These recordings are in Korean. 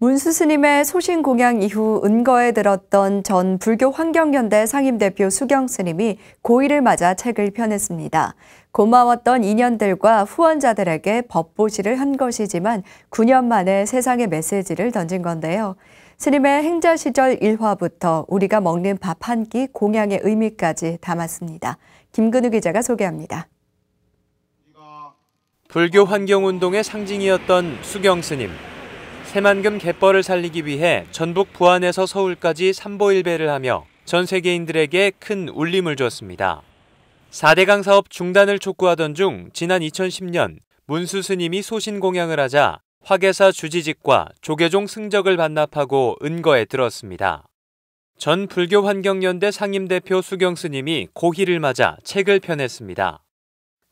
문수 스님의 소신 공양 이후 은거에 들었던 전 불교 환경연대 상임대표 수경 스님이 고의를 맞아 책을 펴냈습니다. 고마웠던 인연들과 후원자들에게 법보시를 한 것이지만 9년 만에 세상에 메시지를 던진 건데요. 스님의 행자 시절 일화부터 우리가 먹는 밥 한 끼 공양의 의미까지 담았습니다. 김근우 기자가 소개합니다. 불교 환경운동의 상징이었던 수경 스님. 새만금 갯벌을 살리기 위해 전북 부안에서 서울까지 삼보일배를 하며 전 세계인들에게 큰 울림을 줬습니다. 4대강 사업 중단을 촉구하던 중 지난 2010년 문수 스님이 소신공양을 하자 화계사 주지직과 조계종 승적을 반납하고 은거에 들었습니다. 전 불교환경연대 상임대표 수경 스님이 고희를 맞아 책을 펴냈습니다.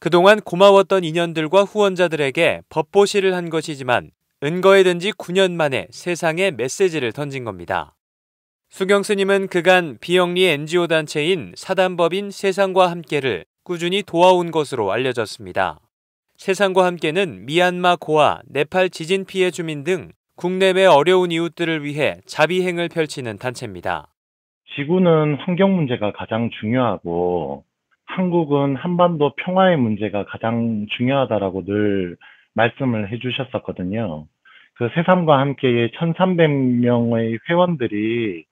그동안 고마웠던 인연들과 후원자들에게 법보시를 한 것이지만 은거에 든지 9년 만에 세상에 메시지를 던진 겁니다. 수경 스님은 그간 비영리 NGO 단체인 사단법인 세상과 함께를 꾸준히 도와온 것으로 알려졌습니다. 세상과 함께는 미얀마 고아, 네팔 지진 피해 주민 등 국내외 어려운 이웃들을 위해 자비행을 펼치는 단체입니다. 지구는 환경 문제가 가장 중요하고 한국은 한반도 평화의 문제가 가장 중요하다라고 늘 말씀을 해주셨었거든요. 그 새삼과 함께 1,300명의 회원들이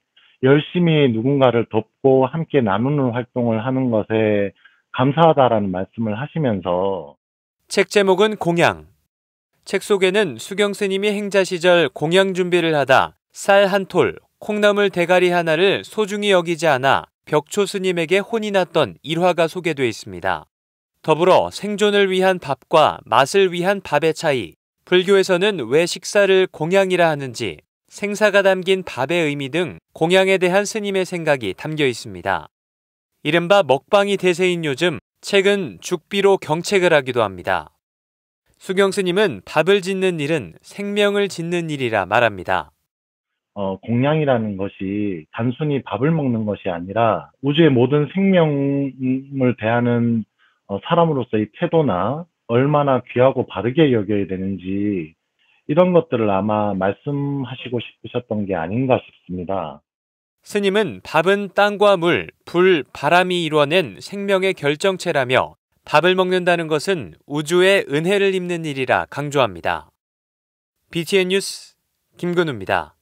열심히 누군가를 돕고 함께 나누는 활동을 하는 것에 감사하다라는 말씀을 하시면서 책 제목은 공양. 책 속에는 수경 스님이 행자 시절 공양 준비를 하다 쌀 한 톨, 콩나물 대가리 하나를 소중히 여기지 않아 벽초 스님에게 혼이 났던 일화가 소개되어 있습니다. 더불어 생존을 위한 밥과 맛을 위한 밥의 차이, 불교에서는 왜 식사를 공양이라 하는지 생사가 담긴 밥의 의미 등 공양에 대한 스님의 생각이 담겨 있습니다. 이른바 먹방이 대세인 요즘 책은 죽비로 경책을 하기도 합니다. 수경 스님은 밥을 짓는 일은 생명을 짓는 일이라 말합니다. 어, 공양이라는 것이 단순히 밥을 먹는 것이 아니라 우주의 모든 생명을 대하는 어, 사람으로서의 태도나 얼마나 귀하고 바르게 여겨야 되는지 이런 것들을 아마 말씀하시고 싶으셨던 게 아닌가 싶습니다. 스님은 밥은 땅과 물, 불, 바람이 이뤄낸 생명의 결정체라며 밥을 먹는다는 것은 우주의 은혜를 입는 일이라 강조합니다. BTN 뉴스 김근우입니다.